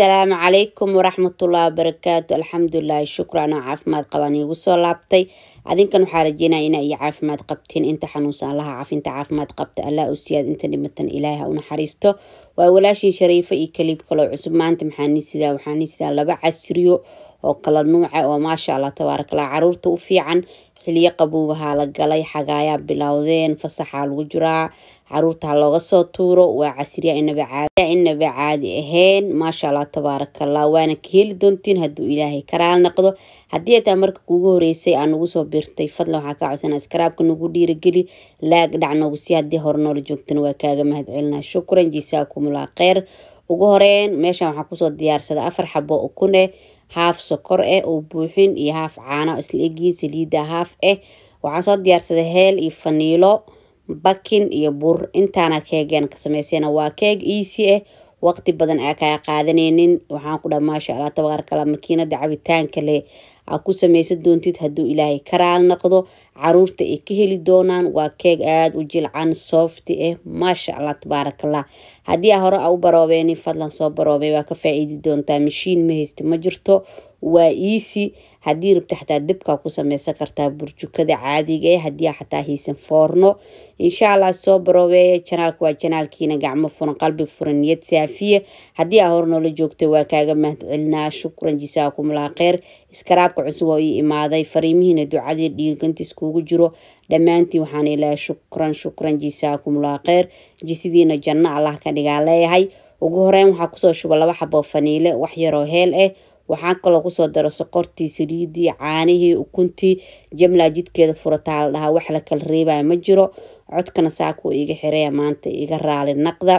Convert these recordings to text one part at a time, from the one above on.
asalaamu calaykum waraxmatullahi wabarakaatu alxamdulilaahi shukran oo caafimaad qabaan igu soo laabtay adinkan waxaa rajeynaya inaa iyo caafimaad qabtiin inta xanuunsan allaha cafinta caafimaad qabta allah siyaad inta dhimatan ilaaha ha u naxariisto waa walaashin shariifo iyo kaliib kaloo cusub maanta maxaanisidaa waxaanisidaa laba casriyo oo kala nuuca oo maasha allah tabaarakallah caruurta u fiican xiliyo qabuubahaa la galay xagaayaa bilowdeen fasaxaa lagu jiraa caruurtaa looga soo tuuro waa casriya inaba caadi aheyn maasha allah tabaarakallah waana ka heli doontiin hadduu ilaahay karaal noqdo haddii ataa marka kuugu horeysay aa nagu soo biirtay fadla waxaa kaa codsanaa iskaraabka nagu dhiirageli laag dhac noogu sii haddii hore noola joogtana waa kaaga mahad celinaa shukran jiisaakumulaa kheyr ugu horeen meeshan waxaa kusoo diyaarsada afar xabo ukune haaf sokor eh oo buuxin iyo haaf caano isla egiin saliida haaf eh waxaan soo diyaarsaday heel iyo faniilo bakin iyo bur intaana keegan ka sameysayna waa keeg easy ah waqti badan aa kaa qaadanaynin waxaan ku dhaha maasha allah kala makiinada cabitaanka leh ha ku samaysan doontid haduu ilaahay karaal noqdo caruurta ay ka heli doonaan waa keeg aada u jilcan softi ah eh, maasha allah tabaarakallah haddii aa hore a u baroobeenin fadlan soo baroobey waa ka faa'iidi doontaa mashiin ma haysta ma jirto waa iisi haddii rabta xataa dabkaa ku sameysan kartaa burjukada caadigae haddii xataa haysan foorno insha allah soo baroweeya janaalka waa janaalkiina gacmo furan qalbi furan niyad saafiya haddii aa hornoola joogta waa kaaga mahad celinaa shukran jisaakumulaa kheyr iskaraabka cusub oo ii imaaday fariimihiina ducadii dhiirganta iskugu jiro dhammaantii waxaan ilaa shukran shukran jisaakumulaa kheyr jisidiina janno allah ka dhigaa leeyahay ugu horeyn waxaa kusoo shuba laba xaboo faniile wax yaroo heel ah eh waxaa kaloo kusoo daro soqortii saliidii caanihii ukuntii jamlaa jidkeeda furataa la wax la kala reebaya ma jiro codkana saakuu iga xiraya maanta iga raali naqda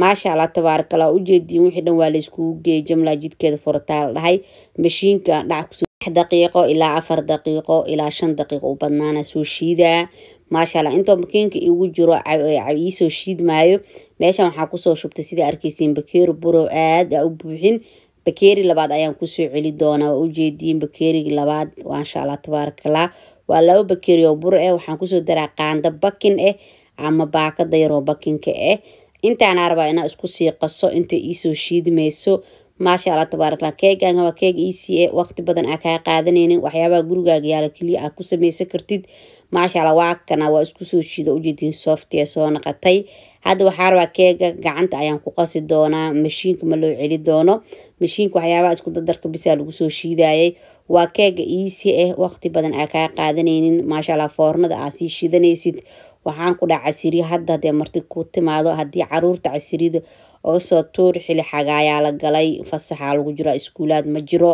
maasha allah tabaarakallah ujeediin wixii dhan waa la geeyay jamlaa jidkeeda furataa la dhahay mashiinka dhac kusoo daqiiqo ilaa afar daqiiqo ilaa shan daqiiqo u badnaana soo shiidaa maashaalla intoo makiinka igu jiro iisoo shiidmaayo meeshan waxaa kusoo shubtay sida arkeysiin bakeeri burow aada a u buuxin bakeri labaad ayaan kusoo celi doonaa waa ujeediin bakeerigii labaad waa insha tabaarakallah waa laba bakeeri oo bur eh waxaan kusoo daraa qaando bakin eh ama baakada yaroo bakinka eh intaana rabaa inaa isku sii qaso inta iisoo shiidmayso maasha alla tabaarala keegaana waa keeg ic eh. waqti badan aa kaa qaadanaynin waxyaabaha gurigaaga yaala keliya aa ku samaysan kartid maashaalla waa kana waa isku soo jiida ujeediin softee soo naqatay hadda waxaarabaa keega gacanta ayaan ku qasi doonaa mashiinka ma loo celi doono mashiinka waxyaabaa isku dadarka bisaa lagu soo shiidayay waa keega iisi ah eh, waqti badan aa kaa qaadanaynin maashalla foornada aa sii shidanaysid waxaan ku dhaha casiri hadda hadee marti ku timaado haddii caruurta casirida ogasoo tuur xili xagaayaa la galay fasaxaa lagu jiro iskuulaad ma jiro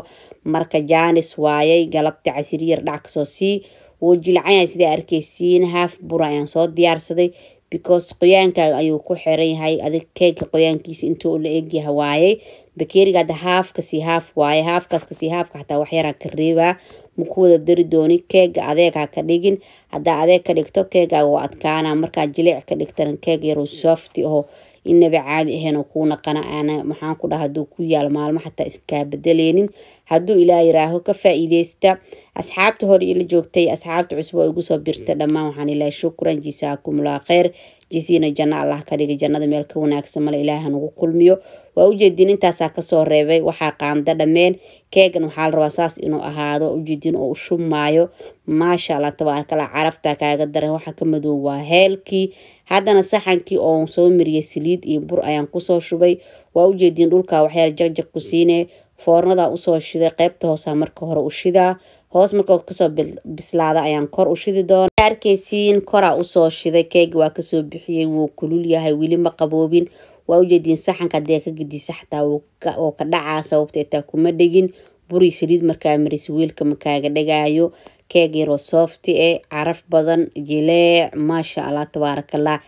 marka janis waayay galabta casiriyar dhac kasoo sii wuu jilcanya sidaa arkeysiin haaf bur ayaan soo diyaarsaday because qoyaankaaga ayuu ku xiran yahay adig keega qoyaankiisa intuu la egyaha waayey bakeeriga hadda haafkasii haaf waaye haafkaaskasii haafka xataa waxyaraa ka reebaa maku wada dari dooni keega adeega ka dhigin haddaa adeeg ka dhigto keegaaga waa adkaana markaa jileec ka dhigtana keeg yaroo softi aho inaba caabi ahayn oo kuu naqana aan maxaan ku dhaha haduu ku yaal maalmo xataa iskaa bedeleynin hadduu ilaa yiraaho ka faaiideysta asxaabta hor ila joogtay asxaabta cusub oo igu soo birta dhammaan waxaan ilahay shukran jiisaaku mulaa kheyr jiisiina janno allah ka dhiga jannada meel ka wanaagsan male ilaaha nagu kulmiyo waa ujeedin intaasaa kasoo reebay waxaa qaanda dhammeen keegan waxaa la rabaa saas inuu ahaado ujeedin oo u shumaayo maasha allah tabaarakala caraftaa kaaga daran waxaa ka madoob waa heelkii haddana saxankii oo soo mariyay saliid iyo bur ayaan kusoo shubay waa ujeedin dhulka waxyaal jagjag ku siine foornadaa usoo shiday qeybta hoosaa marka hore u shidaa hoos markoo kasoo bislaada ayaan kor u shidi doona arkaysiin koraa usoo shiday keeg waa kasoo bixiyey wuu kulul yahay weli ma qaboobin waa ujeediin saxanka hadee ka gedisa xataa oo ka dhacaa sababta itaa kuma dhegin buri saliid markaa marisi wiilka makaaga dhagaayo keeg yaroo soofti e caraf badan jileec maasha allah tabaarakallah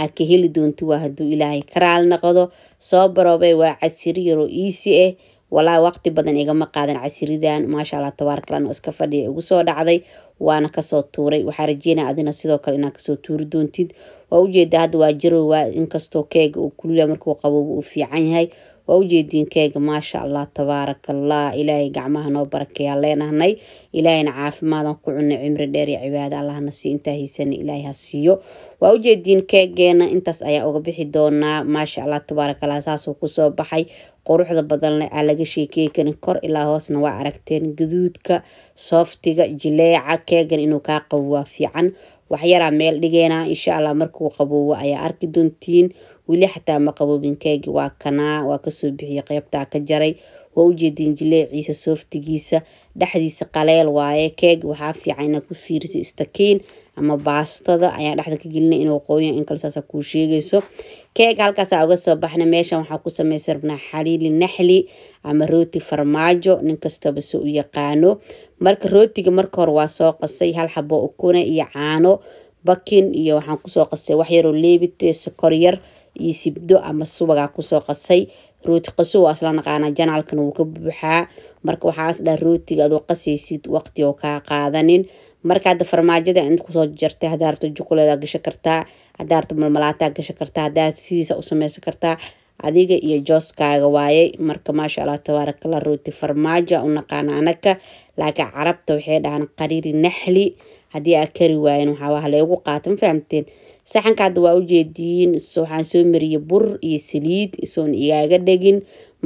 aa ka heli doonti waa hadduu ilaahay karaal noqdo soo baroobe waa casiri yaroo iisi ah walaa waqti badan igama qaadan casiridan maashaalla tabaar kalan oo iska fadhiya igu soo dhacday waana kasoo tuuray waxaa rajeynaya adina sidoo kale inaa kasoo tuuri doontid waa ujeedaa hadda waa jarowa inkastoo keega uu kulula markuu qabooba uu fiican yahay waa ujeediin keega maasha allah tabaarakallah ilaahay gacmaha noo barakeeyaa leenahnay ilaahayna caafimaadaan ku cunna cimri dheer iyo cibaada allahna sii intaa hiysana ilaahay ha siiyo waa ujeediin keegeena intaas ayaa uga bixi doonaa maasha allah tabaarakallah saasuu kusoo baxay quruxda badanna aa laga sheekey karin kor ilaa hoosna waa aragteen gaduudka sooftiga jileeca keegan inuu kaa qabowaa waa fiican waxyaraa meel dhigeena insha allah markuu qaboowo ayaa arki doontiin weli xataa ma qaboobin keegi waa kanaa waa kasoo bixiyay qeybtaa ka jaray waa ujeediin jileeciisa sooftigiisa dhexdiisa qaleel waaye keeg waxaa fiicana ku fiirisa istakiin ama baastada ayaa dhexda ka gelina inuu qooya in kale kuu sheegayso keeg halkaasa uga soo baxna meeshan waxaa ku samaysa rabnaa xaliili naxli ama rooti farmaajo nin kastaba se u yaqaano marka rootiga marka hore waa soo qasay hal xabo ukune iyo caano bakin iyo waxaan kusoo qasay waxyaroo leebite sokor yar iyo sibdo ama subaga kusoo qasay rooti qaso waa isla naqaanaa janaalkan wuu ka buuxaa marka waxaa is rootiga adoo qasaysid waqti oo kaa qaadanin marka hadda farmaajada int kusoo jartay haddaa rabto jukuleeda gasho kartaa haddaa rabto malmalaataa gasho kartaa haddaa sidiisa u sameysan kartaa adiga iyo jooskaaga waayay marka maasha allah tabaarakala rooti farmaaja u naqaana anaga laakiin carabta waxay dhahaan qariiri naxli haddii aa kari waayen waxaa wax qaata ma fahamteen saxanka hadda waa ujeediin waxaan soo mariyay bur iyo saliid isoon igaaga dhegin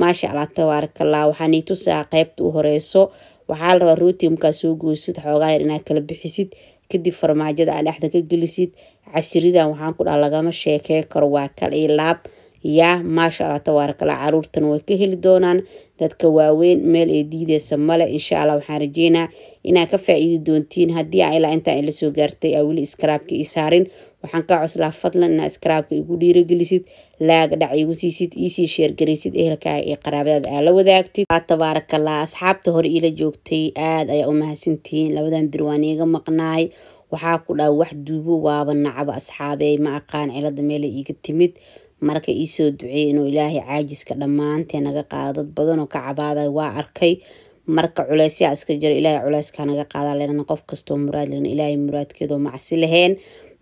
maasha alla tabaarakallah waxaan ii tusaa qaybta u horeyso waxaa la rooti markaa soo goysid xoogaa yar inaad kala bixisid kadib farmaajada aad dhexda ka gelisid casiridan waxaan ku dhaha lagama sheekey karo waa kal ii laab yaa maasha alla tabaarakallah caruurtan way ka heli doonaan dadka waaweyn meel ee diideysa male insha alla waxaan rajeynaa inaad ka faa'iidi doontiin haddii a ilaa intaa ila soo gaartay aa weli iskaraabka ii saarin waxaan ka coslaa fadlan inaa iskaraabka igu dhiirogelisid laaga dhac igu siisid iisii sheergaraysid ehelkaaga iyo qaraabadaada aa la wadaagtid tabaarakallah asxaabta hore iila joogtay aad ayaa u mahadsantihiin labadan bir waan iiga maqnaay waxaa ku dhaa wax duubo waaba nacaba asxaabey ma aqaan cilada meela iiga timid marka iisoo duceey inuu ilaahay caajiska dhammaantee naga qaado dad badanoo ka cabaaday waa arkay marka culeysyaa iska jira ilaahay culeyskaa naga qaada leenana qof kastoo muraad lehna ilaahay muraadkeedoo macsi laheen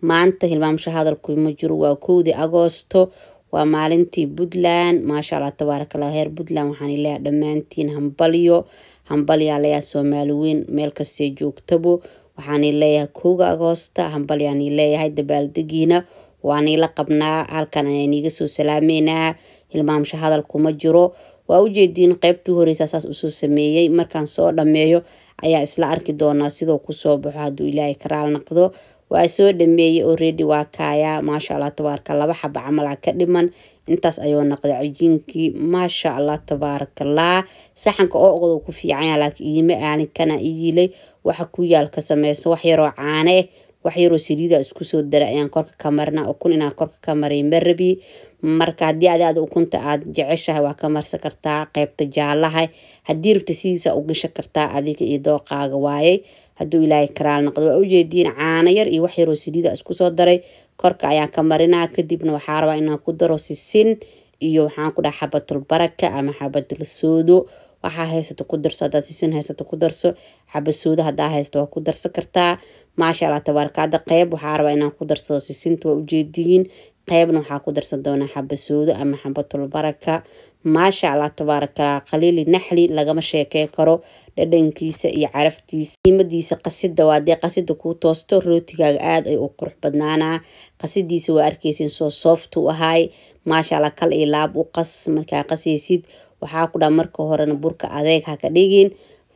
maanta hilmaamsha hadalku ma jiro waa kowdii agoosto waa maalintii puntland maasha allah tabaarak allah heer puntland waxaan ileeyahay dhammaantiin hambalyo hambalyaalayaa soomaali weyn meel kastee joogtabo waxaan leeyahay kowga agoosta hambalyaan leeyahay dabaaldegiina waan ila qabnaa halkan ayaan iiga soo salaameynaa hilmaamsha hadalkuma jiro waa ujeediin qeybtii horeysaa saas usoo sameeyey markaan soo dhameeyo ayaa isla arki doonaa sidoo kusoo baxo hadduu ilaahay karaal naqdo waa soo dhameeyey oredi waa kaayaa maasha allah tabaaraka laba xaba camala ka dhiman intaas ayuu noqday cajiinkii maasha allah tabaarakallah saxanka oo oqdo ku fiicanya laakiin iima aalinkana iyilay waxa ku yaal ka sameyso wax yaroo caane wax yaroo saliida isku soo dara ayaan korka ka marna ukun inaan korka ka maray ma rabi marka haddii adiaada ukunta aad jeceshahay waa ka marsan kartaa qeybta jaalaha haddii rabta sidiisa u gasha kartaa adiga iyo dooqaaga waayey hadduu ilaahay karaal noqdo waa ujeediin caano yar iyo wax yaroo saliida ah isku soo daray korka ayaan ka marinaa kadibna waxaa rabaa inaan ku daro sisin iyo waxaan ku dhaha xabatul ama xabatul soodo waxaa haysato ku darso hadaad sisin haysato ku darso xabasoodo hadaa haysato waa ku darsan kartaa maasha allah tabaaraka qeyb waxaa rabaa inaan ku darsado sisinta waa ujeediyiin qaybna waxaa ku darsan doonaa xabasoodo ama xambatulbaraka maasha allah tabaarakallah khaliili naxli lagama sheekey karo dhadhankiisa iyo caraftiisa qiimadiisa qasida waa dee qasida kuu toosto rootigaaga aada ay u qurux badnaanaa qasidiisa waa arkeysin soo sooftu ahaay maasha allah kal iyo laab u qas markaa qasaysid waxaa ku dhaa marka horena burka adeeg haka dhigin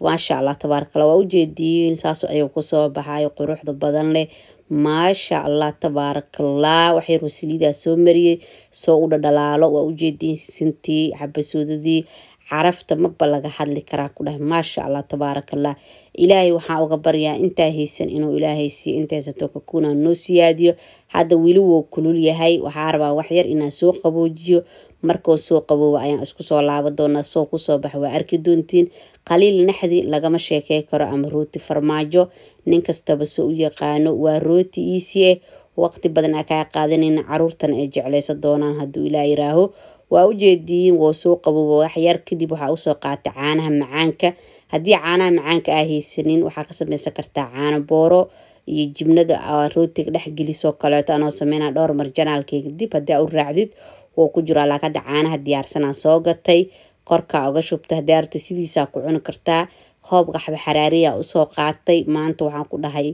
maasha allah tabaarakallah waa ujeediyiin saas ayuu kusoo baxayo quruxda badan leh maasha allah tabaarakallah waxay rusalidaa soo mariyey soo u dhadhalaalo waa ujeedinsantii cabasoodadii carafta maba laga hadli karaa ku dhahay maasha allah tabaarakallah ilaahay waxaa uga baryaa intaa haysan inuu ilaahay siiyo inta kakuna noo siyaadiyo hadda weli wou kulul yahay waxaa rabaa waxyar inaa soo qaboojiyo markoo soo qaboowa ayaan isku soo laabo doonaa soo kusoo bax waa arki doontiin qaliil naxdi lagama sheekey karo ama rooti farmaajo nin kastaba se u yaqaano waa rooti iisieh waqti badan a kaa qaadanayna caruurtan ay jeclayso doonaan hadduu ilaa yiraaho waa ujeediin wou soo qaboowa waxyar kadib waxaa usoo qaatay caanaha macaanka haddii caanaha macaanka aa haysanin waxaa ka sameysan kartaa caano booro iyo jibnada rootiga gelisoo kaleeto anoo sameyna dhowr mar janaalkeyga dib haddii u raacdid wuu ku jiraa laakada caanaha diyaarsanaa soo gatay korkaa uga shubta haddii arabta sidiisaa ku cuni kartaa koob qaxba xaraariya usoo qaatay maanta waxaan ku dhahay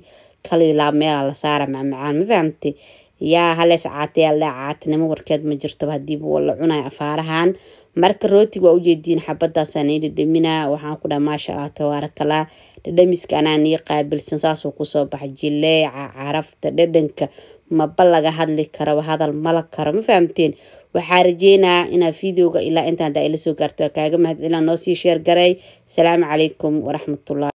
kalilaa meela la saara macmacaan ma fahamtay yaa halees caata yaa caatinimo warkeed ma jirtaba hadiiba la cunaya afaarahan marka rootig waa ujeediin xabadaasaan i dhadhamina waxaan ku dhaa maasha allah tabaarakallah dhadhamiska anaan ii qaabilsan saasuu kusoo baxay jileeca carafta dhadhanka maba laga hadli karaba hadal mala karo ma fahamteen waxaa rajeynaa inaa videoga ilaa intaan daa ila soo gaarto waa kaaga mahad noo sii sheer garay asalaamu calaykum waraxmatullahi